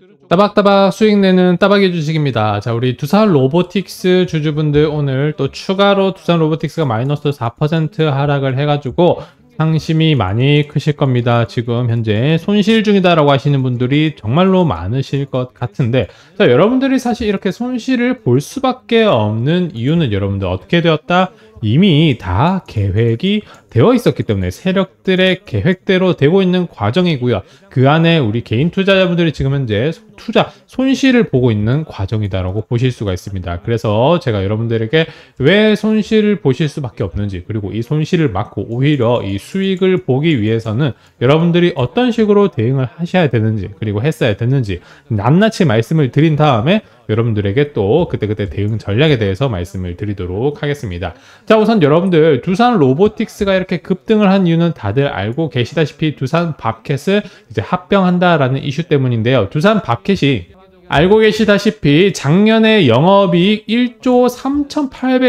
그 따박따박 수익 내는 따박이 주식입니다. 자, 우리 두산 로보틱스 주주분들 오늘 또 추가로 두산 로보틱스가 마이너스 4% 하락을 해가지고 상심이 많이 크실 겁니다. 지금 현재 손실 중이다라고 하시는 분들이 정말로 많으실 것 같은데 자, 여러분들이 사실 이렇게 손실을 볼 수밖에 없는 이유는 여러분들 어떻게 되었다? 이미 다 계획이 되어 있었기 때문에 세력들의 계획대로 되고 있는 과정이고요. 그 안에 우리 개인 투자자분들이 지금 현재 투자 손실을 보고 있는 과정이다라고 보실 수가 있습니다. 그래서 제가 여러분들에게 왜 손실을 보실 수밖에 없는지 그리고 이 손실을 막고 오히려 이 수익을 보기 위해서는 여러분들이 어떤 식으로 대응을 하셔야 되는지 그리고 했어야 되는지 낱낱이 말씀을 드린 다음에 여러분들에게 또 그때그때 대응 전략에 대해서 말씀을 드리도록 하겠습니다. 자 우선 여러분들 두산 로보틱스가 이렇게 급등을 한 이유는 다들 알고 계시다시피 두산 밥켓을 이제 합병한다라는 이슈 때문인데요. 두산 밥켓이 알고 계시다시피 작년에 영업이익 1조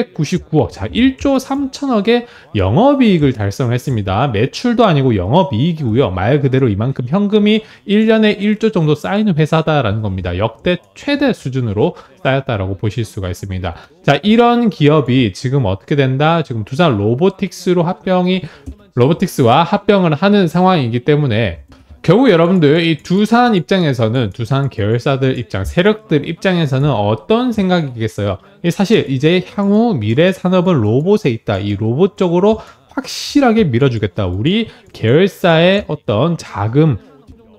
3,899억, 자 1조 3천억의 영업이익을 달성했습니다. 매출도 아니고 영업이익이고요. 말 그대로 이만큼 현금이 1년에 1조 정도 쌓이는 회사다라는 겁니다. 역대 최대 수준으로 쌓였다라고 보실 수가 있습니다. 자 이런 기업이 지금 어떻게 된다? 지금 두산 로보틱스로 합병이 로보틱스와 합병을 하는 상황이기 때문에 결국 여러분들 이 두산 입장에서는 두산 계열사들 입장 세력들 입장에서는 어떤 생각이겠어요 사실 이제 향후 미래 산업은 로봇에 있다 이 로봇 쪽으로 확실하게 밀어주겠다 우리 계열사의 어떤 자금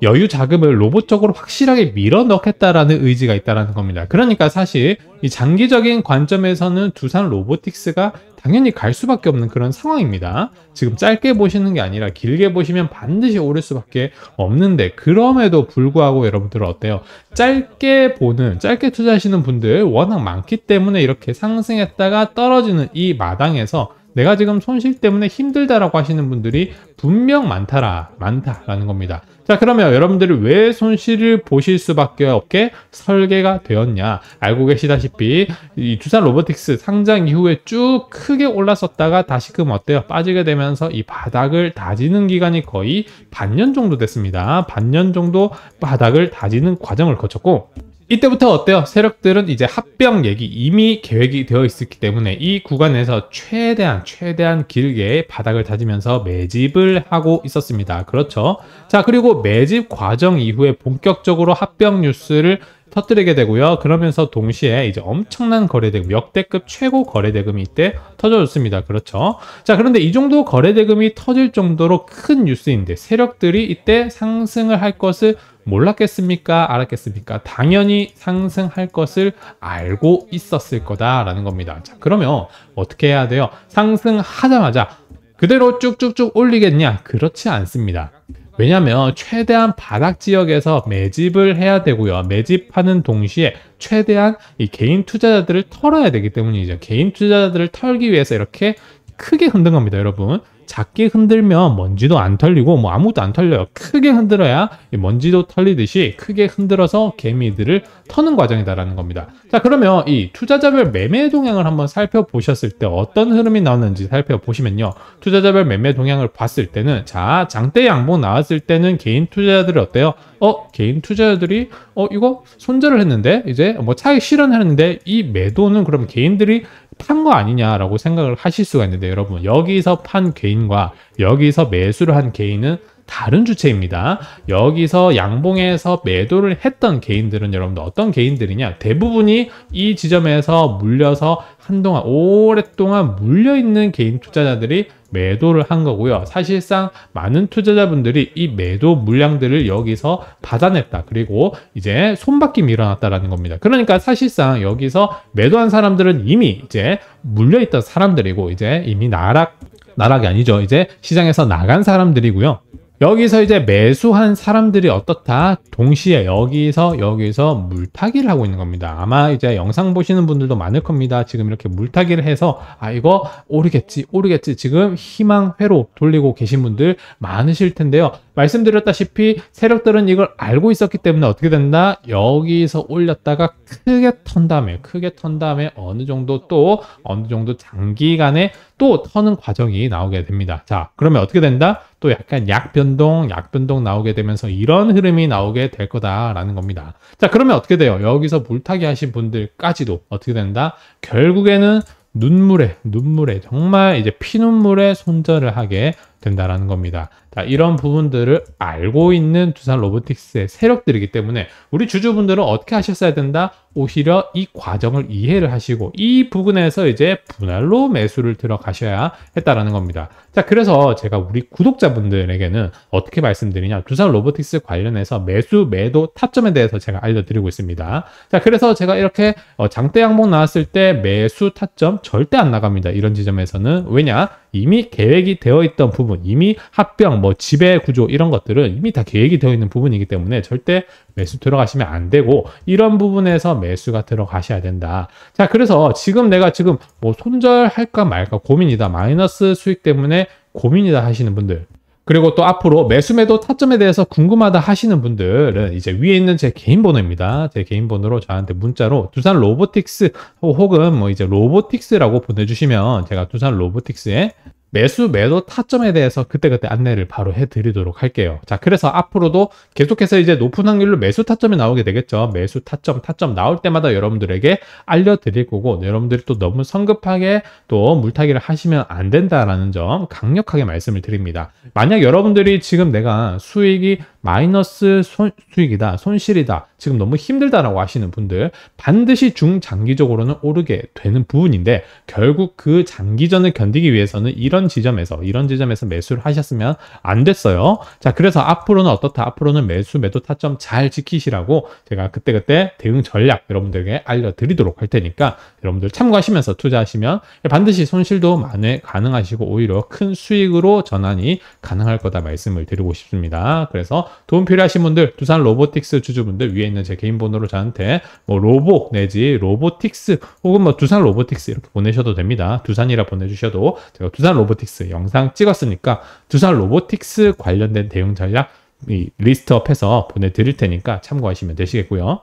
여유 자금을 로봇적으로 확실하게 밀어 넣겠다라는 의지가 있다라는 겁니다. 그러니까 사실 이 장기적인 관점에서는 두산 로보틱스가 당연히 갈 수밖에 없는 그런 상황입니다. 지금 짧게 보시는 게 아니라 길게 보시면 반드시 오를 수밖에 없는데 그럼에도 불구하고 여러분들은 어때요? 짧게 보는 짧게 투자하시는 분들 워낙 많기 때문에 이렇게 상승했다가 떨어지는 이 마당에서 내가 지금 손실 때문에 힘들다라고 하시는 분들이 분명 많다라 많다라는 겁니다. 자 그러면 여러분들이 왜 손실을 보실 수밖에 없게 설계가 되었냐 알고 계시다시피 이 두산 로보틱스 상장 이후에 쭉 크게 올랐었다가 다시금 어때요 빠지게 되면서 이 바닥을 다지는 기간이 거의 반년 정도 됐습니다 반년 정도 바닥을 다지는 과정을 거쳤고 이때부터 어때요? 세력들은 이제 합병 얘기 이미 계획이 되어 있었기 때문에 이 구간에서 최대한 최대한 길게 바닥을 다지면서 매집을 하고 있었습니다. 그렇죠? 자 그리고 매집 과정 이후에 본격적으로 합병 뉴스를 터뜨리게 되고요. 그러면서 동시에 이제 엄청난 거래대금, 역대급 최고 거래대금이 이때 터져줬습니다. 그렇죠. 자, 그런데 이 정도 거래대금이 터질 정도로 큰 뉴스인데 세력들이 이때 상승을 할 것을 몰랐겠습니까? 알았겠습니까? 당연히 상승할 것을 알고 있었을 거다라는 겁니다. 자, 그러면 어떻게 해야 돼요? 상승하자마자 그대로 쭉쭉쭉 올리겠냐? 그렇지 않습니다. 왜냐하면 최대한 바닥 지역에서 매집을 해야 되고요. 매집하는 동시에 최대한 이 개인 투자자들을 털어야 되기 때문이죠. 개인 투자자들을 털기 위해서 이렇게 크게 흔든 겁니다, 여러분. 작게 흔들면 먼지도 안 털리고 뭐 아무것도 안 털려요. 크게 흔들어야 먼지도 털리듯이 크게 흔들어서 개미들을 터는 과정이다라는 겁니다. 자 그러면 이 투자자별 매매 동향을 한번 살펴보셨을 때 어떤 흐름이 나오는지 살펴보시면요. 투자자별 매매 동향을 봤을 때는 자 장대 양봉 나왔을 때는 개인 투자자들이 어때요? 어 개인 투자자들이 어 이거 손절을 했는데 이제 뭐 차익 실현했는데 이 매도는 그럼 개인들이 판거 아니냐라고 생각을 하실 수가 있는데 여러분 여기서 판 개인과 여기서 매수를 한 개인은 다른 주체입니다. 여기서 양봉에서 매도를 했던 개인들은 여러분들 어떤 개인들이냐 대부분이 이 지점에서 물려서 한동안 오랫동안 물려있는 개인 투자자들이 매도를 한 거고요. 사실상 많은 투자자분들이 이 매도 물량들을 여기서 받아냈다. 그리고 이제 손바뀜이 일어났다라는 겁니다. 그러니까 사실상 여기서 매도한 사람들은 이미 이제 물려있던 사람들이고 이제 이미 나락 나락이 아니죠. 이제 시장에서 나간 사람들이고요. 여기서 이제 매수한 사람들이 어떻다 동시에 여기서 여기서 물타기를 하고 있는 겁니다 아마 이제 영상 보시는 분들도 많을 겁니다 지금 이렇게 물타기를 해서 아 이거 오르겠지 오르겠지 지금 희망 회로 돌리고 계신 분들 많으실 텐데요 말씀드렸다시피 세력들은 이걸 알고 있었기 때문에 어떻게 된다 여기서 올렸다가 크게 턴 다음에 크게 턴 다음에 어느 정도 또 어느 정도 장기간에 또 터는 과정이 나오게 됩니다 자 그러면 어떻게 된다 또 약간 약변동, 약변동 나오게 되면서 이런 흐름이 나오게 될 거다라는 겁니다. 자, 그러면 어떻게 돼요? 여기서 물타기 하신 분들까지도 어떻게 된다? 결국에는 눈물에, 눈물에, 정말 이제 피눈물에 손절을 하게 된다라는 겁니다. 자, 이런 부분들을 알고 있는 두산 로보틱스의 세력들이기 때문에 우리 주주분들은 어떻게 하셨어야 된다? 오히려 이 과정을 이해를 하시고 이 부분에서 이제 분할로 매수를 들어가셔야 했다라는 겁니다. 자, 그래서 제가 우리 구독자분들에게는 어떻게 말씀드리냐? 두산 로보틱스 관련해서 매수, 매도, 타점에 대해서 제가 알려드리고 있습니다. 자, 그래서 제가 이렇게 어, 장대 양봉 나왔을 때 매수 타점 절대 안 나갑니다. 이런 지점에서는 왜냐? 이미 계획이 되어 있던 부분, 이미 합병, 뭐 지배 구조 이런 것들은 이미 다 계획이 되어 있는 부분이기 때문에 절대 매수 들어가시면 안 되고 이런 부분에서 매수가 들어가셔야 된다. 자, 그래서 지금 내가 지금 뭐 손절할까 말까 고민이다. 마이너스 수익 때문에 고민이다 하시는 분들 그리고 또 앞으로 매수매도 타점에 대해서 궁금하다 하시는 분들은 이제 위에 있는 제 개인 번호입니다. 제 개인 번호로 저한테 문자로 두산 로보틱스 혹은 뭐 이제 로보틱스라고 보내주시면 제가 두산 로보틱스에 매수 매도 타점에 대해서 그때그때 안내를 바로 해드리도록 할게요. 자, 그래서 앞으로도 계속해서 이제 높은 확률로 매수 타점이 나오게 되겠죠. 매수 타점, 타점 나올 때마다 여러분들에게 알려드릴 거고 여러분들이 또 너무 성급하게 또 물타기를 하시면 안 된다라는 점 강력하게 말씀을 드립니다. 만약 여러분들이 지금 내가 수익이 마이너스 손, 수익이다, 손실이다, 지금 너무 힘들다라고 하시는 분들 반드시 중장기적으로는 오르게 되는 부분인데 결국 그 장기전을 견디기 위해서는 이런 지점에서 이런 지점에서 매수를 하셨으면 안 됐어요. 자, 그래서 앞으로는 어떻다, 앞으로는 매수 매도 타점 잘 지키시라고 제가 그때그때 대응 전략 여러분들에게 알려드리도록 할 테니까 여러분들 참고하시면서 투자하시면 반드시 손실도 만회 가능하시고 오히려 큰 수익으로 전환이 가능할 거다 말씀을 드리고 싶습니다. 그래서 도움 필요하신 분들 두산 로보틱스 주주분들 위에 있는 제 개인 번호로 저한테 뭐 로보 내지 로보틱스 혹은 뭐 두산 로보틱스 이렇게 보내셔도 됩니다. 두산이라 보내주셔도 제가 두산 로보틱스 영상 찍었으니까 두산 로보틱스 관련된 대응 전략 이 리스트업해서 보내드릴 테니까 참고하시면 되시겠고요.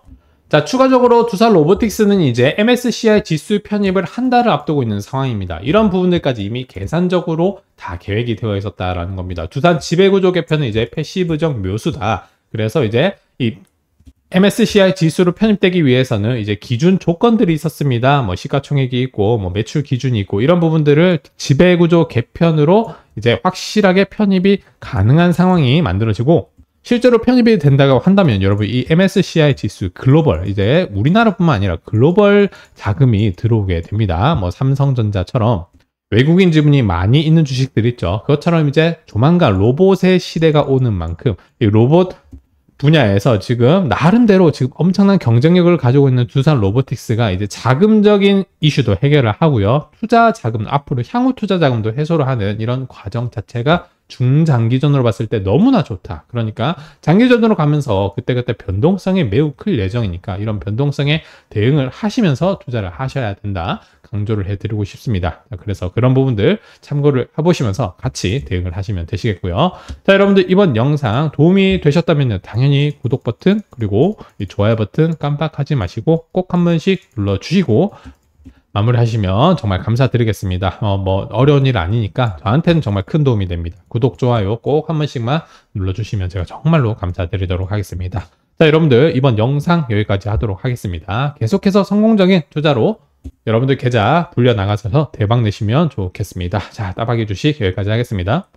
자, 추가적으로 두산 로보틱스는 이제 MSCI 지수 편입을 한 달을 앞두고 있는 상황입니다. 이런 부분들까지 이미 계산적으로 다 계획이 되어 있었다라는 겁니다. 두산 지배구조 개편은 이제 패시브적 묘수다. 그래서 이제 이 MSCI 지수로 편입되기 위해서는 이제 기준 조건들이 있었습니다. 뭐 시가총액이 있고 뭐 매출 기준이 있고 이런 부분들을 지배구조 개편으로 이제 확실하게 편입이 가능한 상황이 만들어지고 실제로 편입이 된다고 한다면 여러분 이 MSCI 지수 글로벌 이제 우리나라뿐만 아니라 글로벌 자금이 들어오게 됩니다. 뭐 삼성전자처럼 외국인 지분이 많이 있는 주식들 있죠. 그것처럼 이제 조만간 로봇의 시대가 오는 만큼 이 로봇 분야에서 지금 나름대로 지금 엄청난 경쟁력을 가지고 있는 두산 로보틱스가 이제 자금적인 이슈도 해결을 하고요. 투자 자금, 앞으로 향후 투자 자금도 해소를 하는 이런 과정 자체가 중장기전으로 봤을 때 너무나 좋다. 그러니까 장기전으로 가면서 그때그때 변동성이 매우 클 예정이니까 이런 변동성에 대응을 하시면서 투자를 하셔야 된다. 강조를 해드리고 싶습니다. 그래서 그런 부분들 참고를 해보시면서 같이 대응을 하시면 되시겠고요. 자, 여러분들 이번 영상 도움이 되셨다면 당연히 구독 버튼 그리고 좋아요 버튼 깜빡하지 마시고 꼭 한 번씩 눌러주시고 마무리하시면 정말 감사드리겠습니다. 어, 뭐 어려운 일 아니니까 저한테는 정말 큰 도움이 됩니다. 구독, 좋아요 꼭 한 번씩만 눌러주시면 제가 정말로 감사드리도록 하겠습니다. 자, 여러분들 이번 영상 여기까지 하도록 하겠습니다. 계속해서 성공적인 투자로 여러분들 계좌 불려 나가셔서 대박 내시면 좋겠습니다. 자, 따박이 주식 여기까지 하겠습니다.